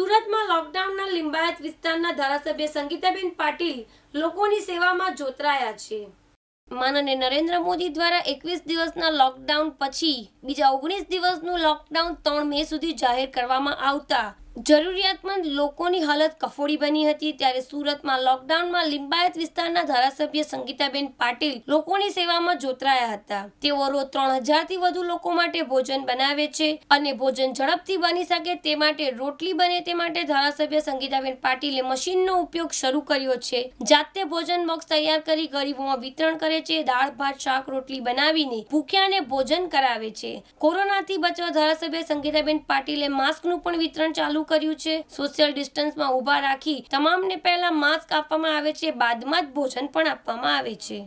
સુરતમાં લોકડાઉનના લિંબાયત વિસ્તારના ધારાસભ્ય સંગીતાબેન પાટીલ લોકોની સેવામાં જોતરાયા છે માનને નરેન્દ્ર મોદી દ્વારા એકવીસ દિવસના લોકડાઉન પછી બીજા ઓગણીસ દિવસનું લોકડાઉન ત્રણ મે સુધી જાહેર કરવામાં આવતા જરૂરિયાતમંદ લોકોની હાલત કફોડી બની હતી ત્યારે સુરતમાં લોકડાઉનમાં લિંબાયત વિસ્તારના ધારાસભ્ય સંગીતાબેન પાટીલ લોકોની સેવામાં જોતરાયા હતા તેઓ રોજ ત્રણ હજારથી વધુ લોકો માટે ભોજન બનાવે છે અને ભોજન ઝડપથી બની શકે તે માટે રોટલી બને તે માટે ધારાસભ્ય સંગીતાબેન પાટીલે મશીનનો ઉપયોગ શરૂ કર્યો છે જાતે ભોજન બોક્સ તૈયાર કરી ગરીબોમાં વિતરણ કરે છે દાળ ભાત શાક રોટલી બનાવીને ભૂખ્યાને ભોજન કરાવે છે કોરોનાથી બચવા ધારાસભ્ય સંગીતાબેન પાટીલે માસ્કનું પણ વિતરણ ચાલુ કર્યું છે સોશિયલ ડિસ્ટન્સમાં ઊભા રાખી તમામને પહેલા માસ્ક આપવામાં આવે છે બાદમાં જ ભોજન પણ આપવામાં આવે છે